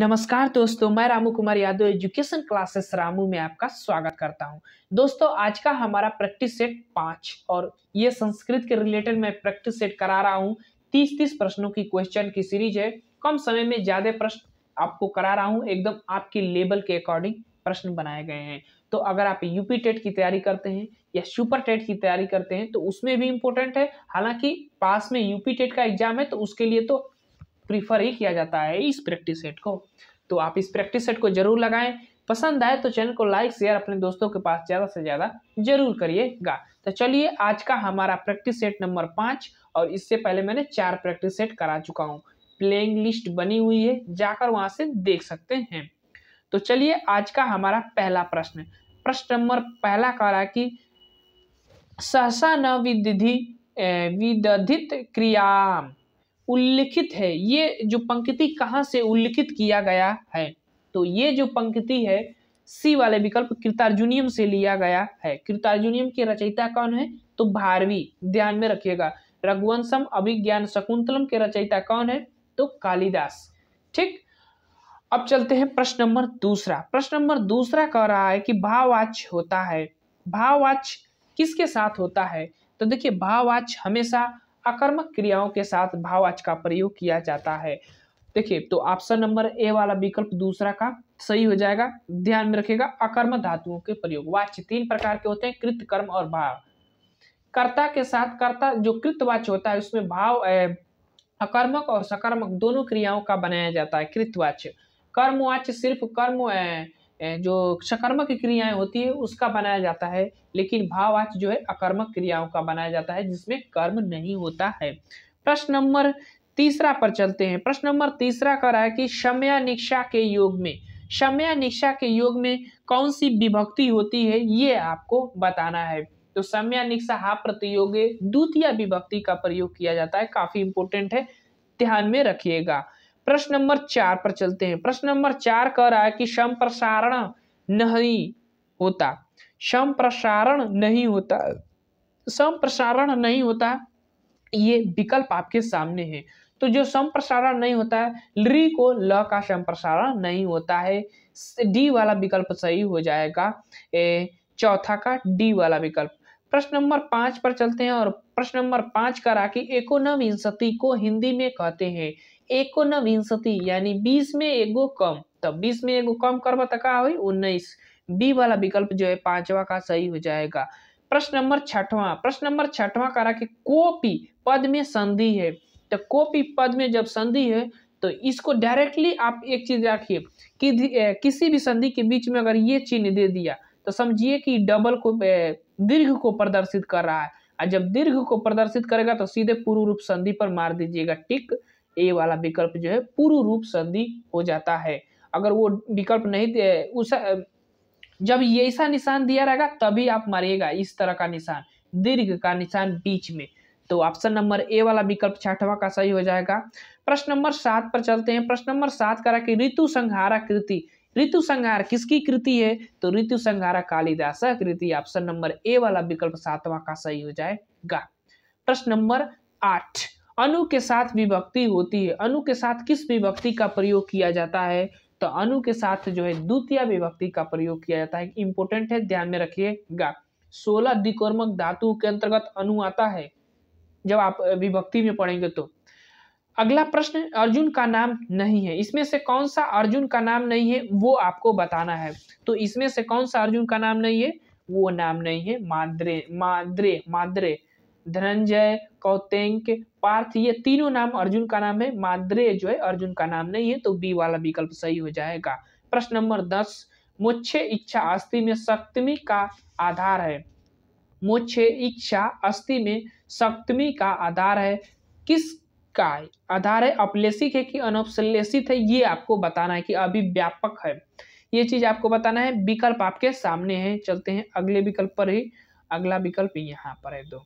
नमस्कार दोस्तों मैं रामू कुमार यादव एजुकेशन क्लासेस रामू में आपका स्वागत करता हूं दोस्तों आज का हमारा प्रैक्टिस सेट पांच और ये संस्कृत के रिलेटेड मैं प्रैक्टिस सेट करा रहा हूं तीस तीस प्रश्नों की क्वेश्चन की सीरीज है कम समय में ज़्यादा प्रश्न आपको करा रहा हूँ एकदम आपके लेवल के अकॉर्डिंग प्रश्न बनाए गए हैं तो अगर आप यूपी टेट की तैयारी करते हैं या सुपर टेट की तैयारी करते हैं तो उसमें भी इम्पोर्टेंट है हालांकि पास में यूपी टेट का एग्जाम है तो उसके लिए तो प्रीफर ही किया जाता है इस प्रैक्टिस सेट को तो आप इस प्रैक्टिस सेट को जरूर लगाएं पसंद आए तो चैनल को लाइक शेयर अपने दोस्तों के पास ज़्यादा से ज़्यादा जरूर करिएगा तो चलिए आज का हमारा प्रैक्टिस सेट नंबर पाँच और इससे पहले मैंने चार प्रैक्टिस सेट करा चुका हूँ प्लेइंग लिस्ट बनी हुई है जाकर वहाँ से देख सकते हैं तो चलिए आज का हमारा पहला प्रश्न प्रश्न नंबर पहला कह रहा कि सहसा न विदधित क्रियाम उल्लिखित है ये जो पंक्ति कहाँ से उल्लिखित किया गया है तो ये जो पंक्ति है सी वाले विकल्प कृतार्जुनियम से लिया गया है कृतार्जुनियम के रचयिता कौन है तो भारवी ध्यान में रखिएगा रघुवंशम अभिज्ञान शकुंतलम के रचयिता कौन है तो कालिदास ठीक अब चलते हैं प्रश्न नंबर दूसरा प्रश्न नंबर दूसरा कह रहा है कि भाववाच होता है भाववाच किसके साथ होता है तो देखिए भाववाच हमेशा आकर्मक क्रियाओं के साथ भाववाच का प्रयोग किया जाता है देखिए तो ऑप्शन नंबर ए वाला विकल्प दूसरा का सही हो जाएगा ध्यान में रखिएगा अकर्म धातुओं के प्रयोग वाच्य तीन प्रकार के होते हैं कृत कर्म और भाव कर्ता के साथ कर्ता जो कृतवाच होता है उसमें भाव अकर्मक और सकर्मक दोनों क्रियाओं का बनाया जाता है कृतवाच्य कर्मवाच्य सिर्फ कर्म जो सकर्मक क्रियाएं होती है उसका बनाया जाता है लेकिन भाववाच जो है अकर्मक क्रियाओं का बनाया जाता है जिसमें कर्म नहीं होता है प्रश्न नंबर तीसरा पर चलते हैं प्रश्न नंबर तीसरा कह रहा है कि समया निक्षा के योग में समया निक्षा के योग में कौन सी विभक्ति होती है ये आपको बताना है तो समया निक्षा हा प्रतियोगे द्वितीय विभक्ति का प्रयोग किया जाता है काफी इंपोर्टेंट है ध्यान में रखिएगा प्रश्न नंबर चार पर चलते हैं प्रश्न नंबर चार कह रहा है कि संप्रसारण नहीं होता सम प्रसारण नहीं होता संप्रसारण नहीं होता ये विकल्प आपके सामने है तो जो संप्रसारण नहीं होता है ली को ल का संप्रसारण नहीं होता है डी वाला विकल्प सही हो जाएगा ए चौथा का डी वाला विकल्प प्रश्न नंबर पांच पर चलते हैं और प्रश्न नंबर पांच का कि एकोनविंशति को हिंदी में कहते हैं एकोन विंशति यानी बीस में एगो कम तो बीस में एगो कम करब तो का हुई उन्नीस बी वाला विकल्प जो है पांचवा का सही हो जाएगा प्रश्न नंबर छठवां प्रश्न नंबर छठवां करा कि कोपी पद में संधि है तो कोपी पद में जब संधि है तो इसको डायरेक्टली आप एक चीज रखिए कि किसी भी संधि के बीच में अगर ये चिन्ह दे दिया तो समझिए कि डबल को दीर्घ को प्रदर्शित कर रहा है और जब दीर्घ को प्रदर्शित करेगा तो सीधे पूर्व रूप संधि पर मार दीजिएगा टिक ए वाला विकल्प जो है पूर्व रूप संधि हो जाता है अगर वो विकल्प नहीं दे उस जब ये ऐसा निशान दिया रहेगा तभी आप मारिएगा इस तरह का निशान दीर्घ का निशान बीच में तो ऑप्शन नंबर ए वाला विकल्प छठवा का सही हो जाएगा प्रश्न नंबर सात पर चलते हैं प्रश्न नंबर सात करा कि ऋतु संहारा कृति ऋतु संहार किसकी कृति है तो ऋतु संहारा कालिदास कृति ऑप्शन नंबर ए वाला विकल्प सातवा का सही हो जाएगा प्रश्न नंबर आठ अनु के साथ विभक्ति होती है अनु के साथ किस विभक्ति का प्रयोग किया जाता है तो अनु के साथ जो है द्वितीय विभक्ति का प्रयोग किया जाता है इंपोर्टेंट है ध्यान में रखिएगा सोलह द्विकर्मक धातु के अंतर्गत अनु आता है जब आप विभक्ति में पढ़ेंगे तो अगला प्रश्न अर्जुन का नाम नहीं है इसमें से कौन सा अर्जुन का नाम नहीं है वो आपको बताना है तो इसमें से कौन सा अर्जुन का नाम नहीं है वो नाम नहीं है माद्रे माद्रे माद्रे धनंजय कौतेंक पार्थ ये तीनों नाम अर्जुन का नाम है माद्रे जो है अर्जुन का नाम नहीं है तो बी वाला विकल्प सही हो जाएगा प्रश्न नंबर दस मुख्य इच्छा अस्थि में सप्तमी का आधार है मुख्य इच्छा अस्थि में सप्तमी का आधार है किस का आधार है अपलेसिक है कि अनुपलेषित है ये आपको बताना है कि अभी व्यापक है ये चीज आपको बताना है विकल्प आपके सामने है चलते हैं अगले विकल्प पर ही अगला विकल्प यहाँ पर है दो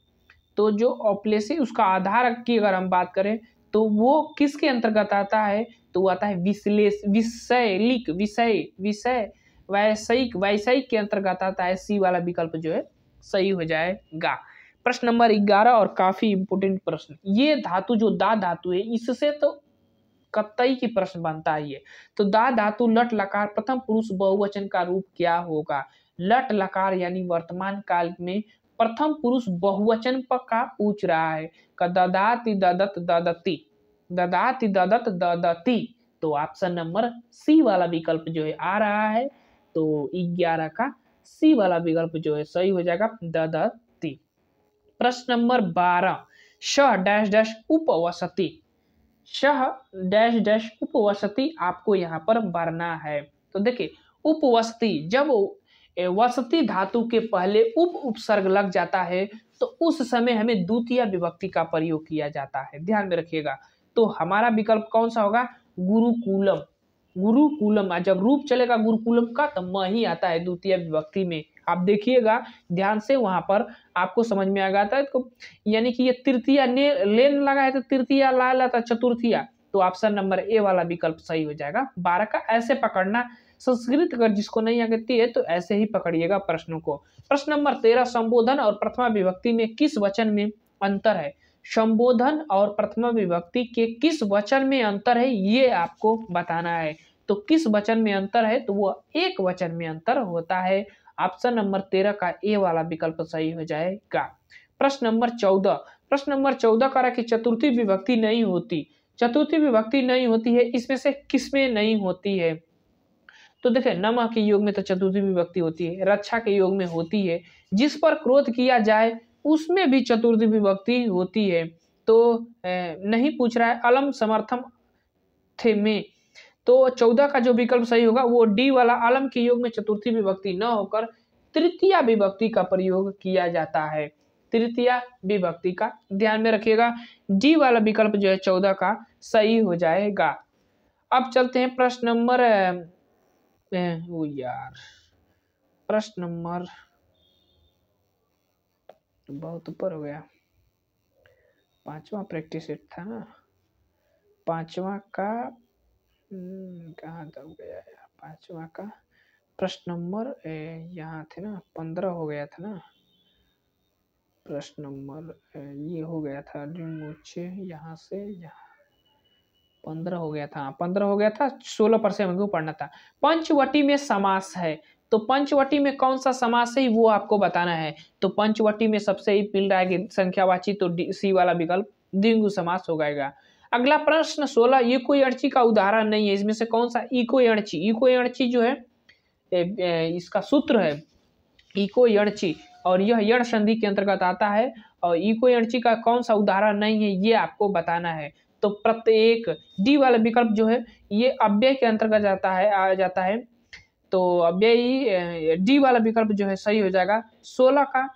तो जो ऑपलेस उसका आधार की अगर हम बात करें तो वो किसके अंतर्गत आता है तो वो आता है विश्लेष विषयलिक विषय विषय वैषयिक वैषयिक के अंतर्गत आता है सी वाला विकल्प जो है सही हो जाएगा प्रश्न नंबर ग्यारह और काफी इंपोर्टेंट प्रश्न ये धातु जो दा धातु है इससे तो कतई की प्रश्न बनता ही है तो दा धातु लट लकार प्रथम पुरुष बहुवचन का रूप क्या होगा लट लकार यानी वर्तमान काल में प्रथम पुरुष बहुवचन का पूछ रहा है ददाति ददत ददती ददाति ददत ददती तो ऑप्शन नंबर सी वाला विकल्प जो है आ रहा है तो ग्यारह का सी वाला विकल्प जो है सही हो जाएगा ददती प्रश्न नंबर बारह शह डैश डैश उपवसती शह डैश डैश उपवसती आपको यहाँ पर भरना है तो देखिए उपवस्ती जब वसती धातु के पहले उप उपसर्ग लग जाता है तो उस समय हमें द्वितीय विभक्ति का प्रयोग किया जाता है ध्यान में रखिएगा तो हमारा विकल्प कौन सा होगा गुरुकुलम गुरुकुलम जब रूप चलेगा गुरुकुलम का तो म ही आता है द्वितीय विभक्ति में आप देखिएगा ध्यान से वहां पर आपको समझ में आ जाता है तो यानी कि ये तृतीय ने लेन लगा है तो तृतीय ला लाता चतुर्थिया तो ऑप्शन नंबर ए वाला विकल्प सही हो जाएगा बारह का ऐसे पकड़ना संस्कृत अगर जिसको नहीं आती है तो ऐसे ही पकड़िएगा प्रश्नों को प्रश्न नंबर तेरह संबोधन और प्रथमा विभक्ति में किस वचन में अंतर है संबोधन और प्रथमा विभक्ति के किस वचन में अंतर है ये आपको बताना है तो किस वचन में अंतर है तो वो एक वचन में अंतर होता है ऑप्शन नंबर तेरह का ए वाला विकल्प सही हो जाएगा प्रश्न नंबर चौदह प्रश्न नंबर चौदह रहा कि चतुर्थी विभक्ति नहीं होती चतुर्थी विभक्ति नहीं होती है इसमें से किसमें नहीं होती है तो देखें नमा के योग में तो चतुर्थी विभक्ति होती है रक्षा के योग में होती है जिस पर क्रोध किया जाए उसमें भी चतुर्थी विभक्ति होती है तो नहीं पूछ रहा है अलम समर्थम थे में तो चौदह का जो विकल्प सही होगा वो डी वाला अलम के योग में चतुर्थी विभक्ति न होकर तृतीय विभक्ति का प्रयोग किया जाता है तृतीय विभक्ति का ध्यान में रखिएगा डी वाला विकल्प जो है चौदह का सही हो जाएगा अब चलते हैं प्रश्न नंबर पे है वो यार प्रश्न नंबर बहुत ऊपर हो गया पांचवा प्रैक्टिस सेट था ना पांचवा का कहाँ तक गया यार पांचवा का प्रश्न नंबर यहाँ थे ना पंद्रह हो गया था ना प्रश्न नंबर ये हो गया था मुझे यहाँ से यहाँ पंद्रह हो गया था पंद्रह हो गया था सोलह परसेंट हमको पढ़ना था पंचवटी में समास है तो पंचवटी में कौन सा समास है वो आपको बताना है तो पंचवटी में सबसे ही पिल रहा संख्यावाची तो सी वाला विकल्प दिंगु समास हो जाएगा अगला प्रश्न सोलह इको एणची का उदाहरण नहीं है इसमें से कौन सा इको एणची इको एणची जो है ए, ए, इसका सूत्र है इको यणची और यह यण संधि के अंतर्गत आता है और इको यणची का कौन सा उदाहरण नहीं है ये आपको बताना है तो प्रत्येक डी वाला विकल्प जो है ये अव्यय के अंतर्गत जाता है आ जाता है तो अव्यय डी वाला विकल्प जो है सही हो जाएगा सोलह का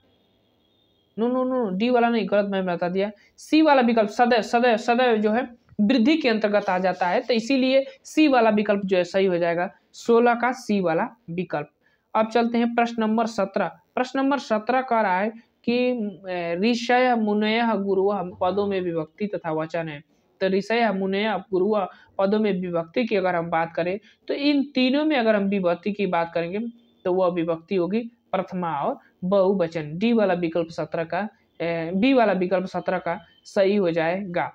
नो नो नो डी वाला नहीं गलत मैंने बता दिया सी वाला विकल्प सदैव सदैव सदैव जो है वृद्धि के अंतर्गत आ जाता है तो इसीलिए सी वाला विकल्प जो है सही हो जाएगा सोलह का सी वाला विकल्प अब चलते हैं प्रश्न नंबर सत्रह प्रश्न नंबर सत्रह कह रहा है कि ऋषय मुनय गुरु पदों में विभक्ति तथा वचन है तरिसय मुनय पूर्व पदों में विभक्ति की अगर हम बात करें तो इन तीनों में अगर हम विभक्ति की बात करेंगे तो वह विभक्ति होगी प्रथमा और बहुवचन डी वाला विकल्प सत्रह का बी वाला विकल्प सत्रह का सही हो जाएगा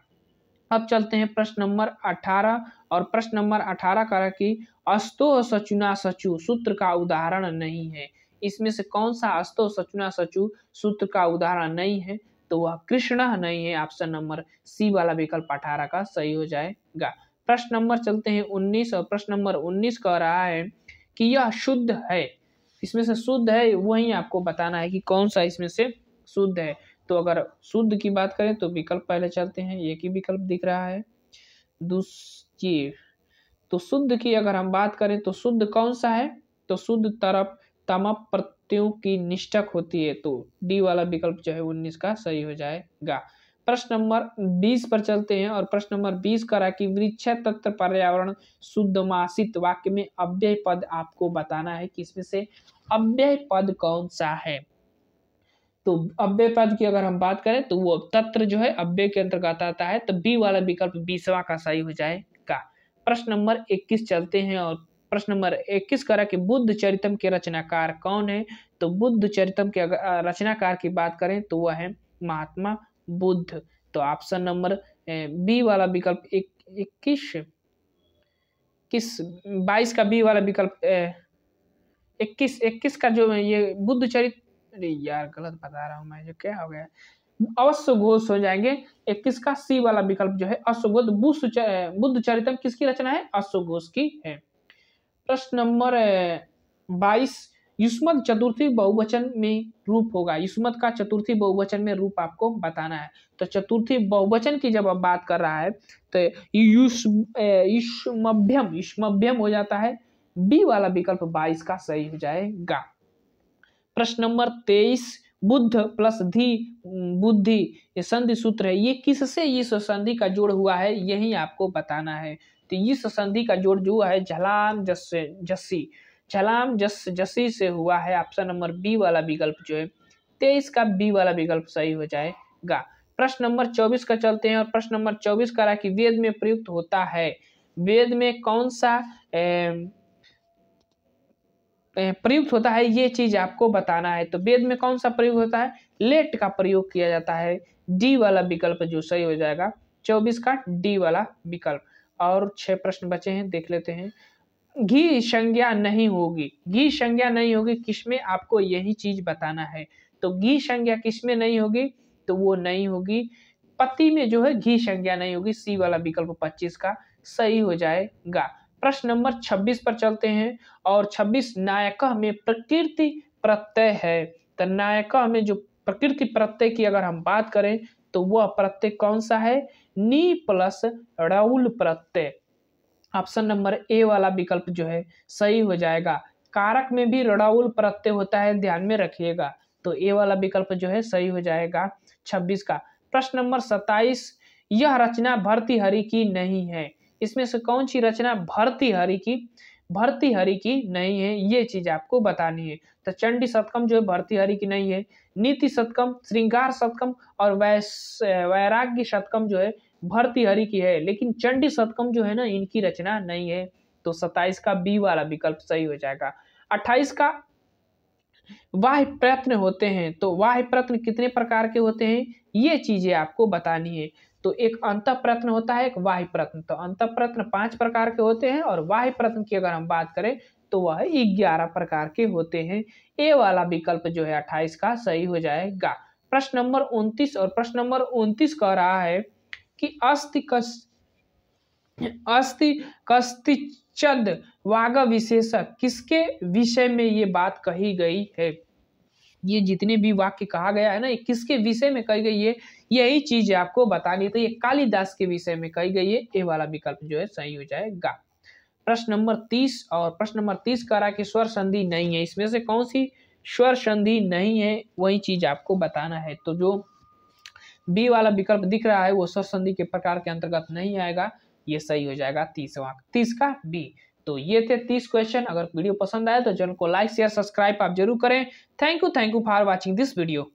अब चलते हैं प्रश्न नंबर अठारह और प्रश्न नंबर अठारह का कि अस्तो सचुना सचु सूत्र का उदाहरण नहीं है इसमें से कौन सा अस्तो सचुना सचु सूत्र का उदाहरण नहीं है तो वह कृष्ण नहीं है ऑप्शन नंबर सी वाला विकल्प अठारह का सही हो जाएगा प्रश्न नंबर चलते हैं उन्नीस और प्रश्न नंबर उन्नीस कह रहा है कि यह शुद्ध है इसमें से शुद्ध है वही आपको बताना है कि कौन सा इसमें से शुद्ध है तो अगर शुद्ध की बात करें तो विकल्प पहले चलते हैं एक ही विकल्प दिख रहा है दूसरी तो शुद्ध की अगर हम बात करें तो शुद्ध कौन सा है तो शुद्ध तरफ तमप मृत्यु की निष्ठक होती है तो डी वाला विकल्प जो है उन्नीस का सही हो जाएगा प्रश्न नंबर बीस पर चलते हैं और प्रश्न नंबर बीस 20 करा कि वृक्ष तत्व पर्यावरण शुद्धमासित वाक्य में अव्यय पद आपको बताना है कि इसमें से अव्यय पद कौन सा है तो अव्यय पद की अगर हम बात करें तो वो तत्र जो है अव्यय के अंतर्गत आता है तो बी वाला विकल्प बीसवा का सही हो जाएगा प्रश्न नंबर 21 चलते हैं और प्रश्न नंबर इक्कीस करा कि बुद्ध चरितम के रचनाकार कौन है तो बुद्ध चरितम के रचनाकार की बात करें तो वह है महात्मा बुद्ध तो ऑप्शन नंबर बी वाला विकल्प इक्कीस किस बाईस का बी वाला विकल्प इक्कीस इक्कीस का जो ये बुद्ध चरित यार गलत बता रहा हूँ मैं जो क्या हो गया अवश्य घोष हो जाएंगे इक्कीस का सी वाला विकल्प जो है अश्वघोष बुद्ध चरितम किसकी रचना है अश्वघोष की है प्रश्न नंबर बाईस युष्मत चतुर्थी बहुवचन में रूप होगा युष्मत का चतुर्थी बहुवचन में रूप आपको बताना है तो चतुर्थी बहुवचन की जब आप बात कर रहा है तो युष्मभ्यम युष्मभ्यम हो जाता है बी वाला विकल्प बाईस का सही हो जाएगा प्रश्न नंबर तेईस बुद्ध प्लस धी बुद्धि संधि सूत्र है ये किससे इस संधि का जोड़ हुआ है यही आपको बताना है तो इस संधि का जोड़ जो है झलाम जस जस्सी झलाम जस जस्सी से हुआ है ऑप्शन नंबर बी वाला विकल्प जो है तेईस का बी वाला विकल्प सही हो जाएगा प्रश्न नंबर चौबीस का चलते हैं और प्रश्न नंबर चौबीस का रहा कि वेद में प्रयुक्त होता है वेद में कौन सा ए, प्रयुक्त होता है ये चीज आपको बताना है तो वेद में कौन सा प्रयोग होता है लेट का प्रयोग किया जाता है डी वाला विकल्प जो सही हो जाएगा चौबीस का डी वाला विकल्प और छह प्रश्न बचे हैं देख लेते हैं घी संज्ञा नहीं होगी घी संज्ञा नहीं होगी किसमें आपको यही चीज बताना है तो घी संज्ञा किसमें नहीं होगी तो वो नहीं होगी पति में जो है घी संज्ञा नहीं होगी सी वाला विकल्प 25 का सही हो जाएगा प्रश्न नंबर 26 पर चलते हैं और 26 नायक में प्रकृति प्रत्यय है तो नायक में जो प्रकृति प्रत्यय की अगर हम बात करें तो वह प्रत्यय कौन सा है नी प्लस राउल प्रत्यय ऑप्शन नंबर ए वाला विकल्प जो है सही हो जाएगा कारक में भी रड़ाउल प्रत्यय होता है ध्यान में रखिएगा तो ए वाला विकल्प जो है सही हो जाएगा छब्बीस का प्रश्न नंबर सताइस यह रचना भर्तृहरि की नहीं है इसमें से कौन सी रचना भर्तृहरि की भर्तृहरि की नहीं है ये चीज आपको बतानी है तो चंडी सतकम जो है भर्तृहरि की नहीं है नीति शतकम श्रृंगार शतकम और वैराग्य शतकम जो है भर्तृहरि की है लेकिन चंडी शतकम जो है ना इनकी रचना नहीं है तो सत्ताईस का बी वाला विकल्प सही हो जाएगा अट्ठाईस का वाह प्रयत्न होते हैं तो वाह प्रयत्न कितने प्रकार के होते हैं ये चीजें आपको बतानी है तो एक अंत प्रत्न होता है एक वाह प्रत्न तो अंत प्रत्न पांच प्रकार के होते हैं और वाह प्रत्न की अगर हम बात करें तो वह ग्यारह प्रकार के होते हैं ए वाला विकल्प जो है अट्ठाईस का सही हो जाएगा प्रश्न नंबर उन्तीस और प्रश्न नंबर उन्तीस कह रहा है कि अस्थि अस्थि कस्ति चंद वाग विशेषक किसके विषय में ये बात कही गई है ये जितने भी वाक्य कहा गया है ना किसके विषय में कही गई है यही चीज आपको बतानी तो ये कालिदास के विषय में कही गई है ये वाला विकल्प जो है सही हो जाएगा प्रश्न नंबर तीस और प्रश्न नंबर तीस कह रहा है कि स्वर संधि नहीं है इसमें से कौन सी स्वर संधि नहीं है वही चीज आपको बताना है तो जो बी वाला विकल्प दिख रहा है वो स्वर संधि के प्रकार के अंतर्गत नहीं आएगा ये सही हो जाएगा तीसवा तीस का बी तो ये थे तीस क्वेश्चन अगर वीडियो पसंद आए तो चैनल को लाइक शेयर सब्सक्राइब आप जरूर करें thank you thank you for watching this video